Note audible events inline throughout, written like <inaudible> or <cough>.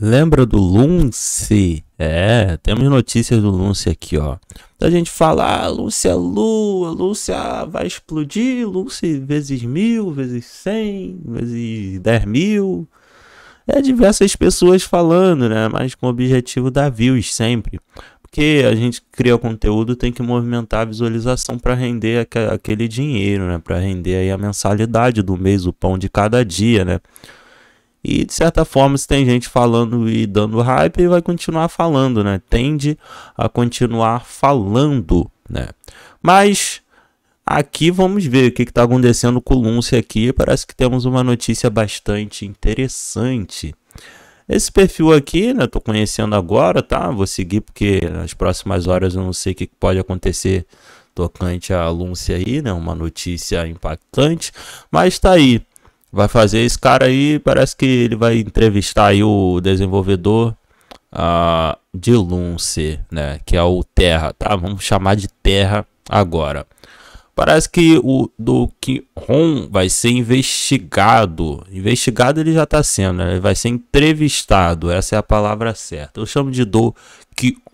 Lembra do Lunce? É, temos notícias do Lunce aqui, ó. A gente fala, ah, Lunce é lua, Lunce ah, vai explodir, Lunce vezes mil, vezes cem, vezes dez mil. É diversas pessoas falando, né? Mas com o objetivo da views sempre. Porque a gente cria conteúdo, tem que movimentar a visualização para render aquele dinheiro, né? Para render aí a mensalidade do mês, o pão de cada dia, né? E de certa forma, se tem gente falando e dando hype, vai continuar falando, né? Tende a continuar falando, né? Mas aqui vamos ver o que está acontecendo com o Lúcio aqui. Parece que temos uma notícia bastante interessante. Esse perfil aqui, né, tô conhecendo agora, tá? Vou seguir porque nas próximas horas eu não sei o que pode acontecer tocante a Lúcia aí, né? Uma notícia impactante, mas tá aí vai fazer esse cara aí, parece que ele vai entrevistar aí o desenvolvedor uh, de Lunce, né, que é o Terra, tá? Vamos chamar de Terra agora. Parece que o do Ron vai ser investigado. Investigado ele já está sendo, né? Ele vai ser entrevistado. Essa é a palavra certa. Eu chamo de do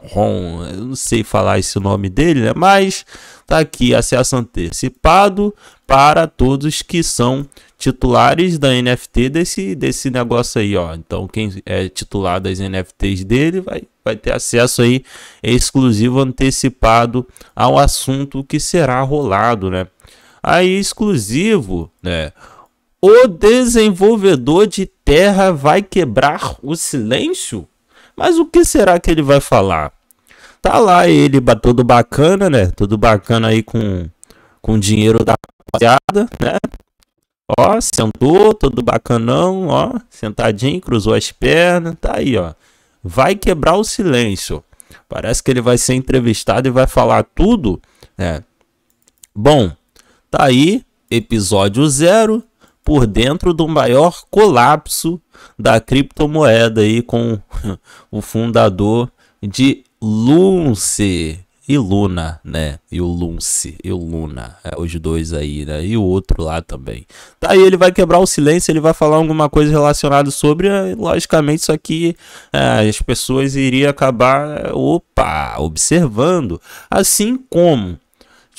Ron. Eu não sei falar esse nome dele, né? Mas tá aqui acesso antecipado para todos que são titulares da NFT desse, desse negócio aí, ó. Então, quem é titular das NFTs dele vai, vai ter acesso aí exclusivo antecipado ao assunto que será rolado, né? Aí, exclusivo, né? O desenvolvedor de terra vai quebrar o silêncio? Mas o que será que ele vai falar? Tá lá ele, tudo bacana, né? Tudo bacana aí com, com dinheiro da rapaziada, né? Ó, sentou, todo bacanão, ó, sentadinho, cruzou as pernas, tá aí, ó. Vai quebrar o silêncio. Parece que ele vai ser entrevistado e vai falar tudo, né? Bom, tá aí, episódio zero, por dentro do maior colapso da criptomoeda aí com <laughs> o fundador de Lunce e Luna, né? E o Lunce, e o Luna, é, os dois aí, né? E o outro lá também. Tá aí, ele vai quebrar o silêncio, ele vai falar alguma coisa relacionada sobre, eh, logicamente, isso aqui é, eh, as pessoas iriam acabar, eh, opa, observando. Assim como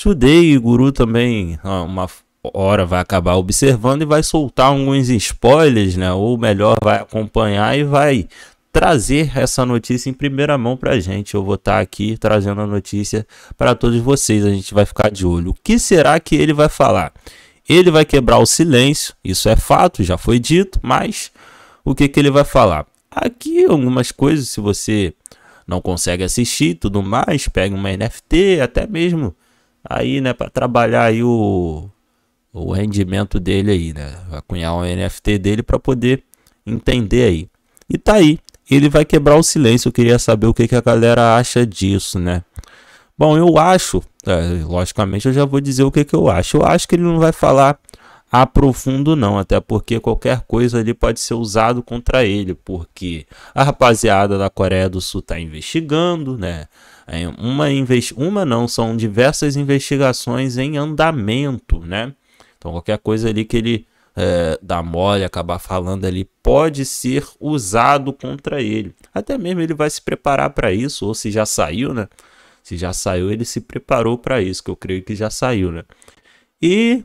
Today, Guru também, uma hora vai acabar observando e vai soltar alguns spoilers, né? Ou melhor, vai acompanhar e vai trazer essa notícia em primeira mão para a gente. Eu vou estar tá aqui trazendo a notícia para todos vocês. A gente vai ficar de olho. O que será que ele vai falar? Ele vai quebrar o silêncio, isso é fato, já foi dito, mas o que, que ele vai falar? Aqui algumas coisas, se você não consegue assistir tudo mais, pega uma NFT, até mesmo aí, né, para trabalhar aí o, o rendimento dele aí, né? cunhar um NFT dele para poder entender aí. E tá aí, ele vai quebrar o silêncio. Eu queria saber o que, que a galera acha disso, né? Bom, eu acho, é, logicamente eu já vou dizer o que, que eu acho. Eu acho que ele não vai falar a profundo não, até porque qualquer coisa ali pode ser usado contra ele, porque a rapaziada da Coreia do Sul está investigando, né? É, uma, investi uma não, são diversas investigações em andamento, né? Então qualquer coisa ali que ele é, da mole, acabar falando ali, pode ser usado contra ele. Até mesmo ele vai se preparar para isso, ou se já saiu, né? Se já saiu, ele se preparou para isso, que eu creio que já saiu, né? E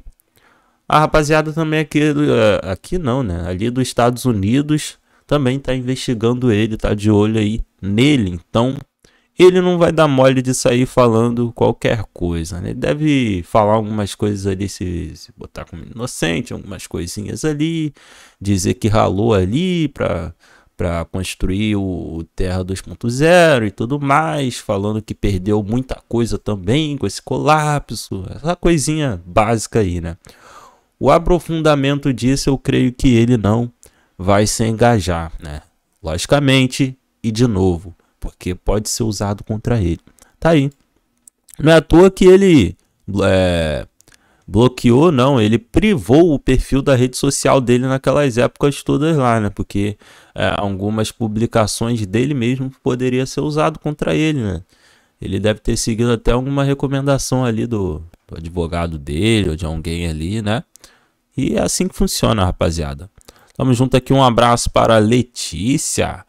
a rapaziada também aqui, é, aqui não, né? Ali dos Estados Unidos também está investigando ele, tá de olho aí nele. Então, ele não vai dar mole de sair falando qualquer coisa, né? Ele deve falar algumas coisas ali, se, se botar como inocente, algumas coisinhas ali, dizer que ralou ali para para construir o Terra 2.0 e tudo mais, falando que perdeu muita coisa também com esse colapso, essa coisinha básica aí, né? O aprofundamento disso eu creio que ele não vai se engajar, né? Logicamente, e de novo, porque pode ser usado contra ele. Tá aí. Não é à toa que ele é, bloqueou, não, ele privou o perfil da rede social dele naquelas épocas todas lá, né? Porque é, algumas publicações dele mesmo poderia ser usado contra ele, né? Ele deve ter seguido até alguma recomendação ali do, do advogado dele ou de alguém ali, né? E é assim que funciona, rapaziada. Tamo junto aqui, um abraço para Letícia.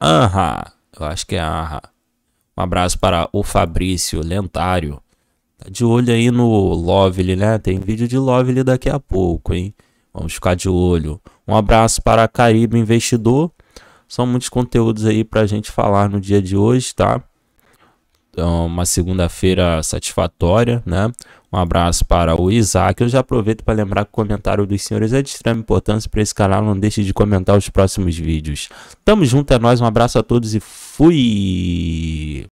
Aham. Uhum eu acho que é Arra. Um abraço para o Fabrício Lentário. Tá de olho aí no Lovely, né? Tem vídeo de Lovely daqui a pouco, hein? Vamos ficar de olho. Um abraço para Caribe Investidor. São muitos conteúdos aí para a gente falar no dia de hoje, tá? É uma segunda-feira satisfatória, né? Um abraço para o Isaac. Eu já aproveito para lembrar que o comentário dos senhores é de extrema importância para esse canal. Não deixe de comentar os próximos vídeos. Tamo junto, é nóis. Um abraço a todos e fui!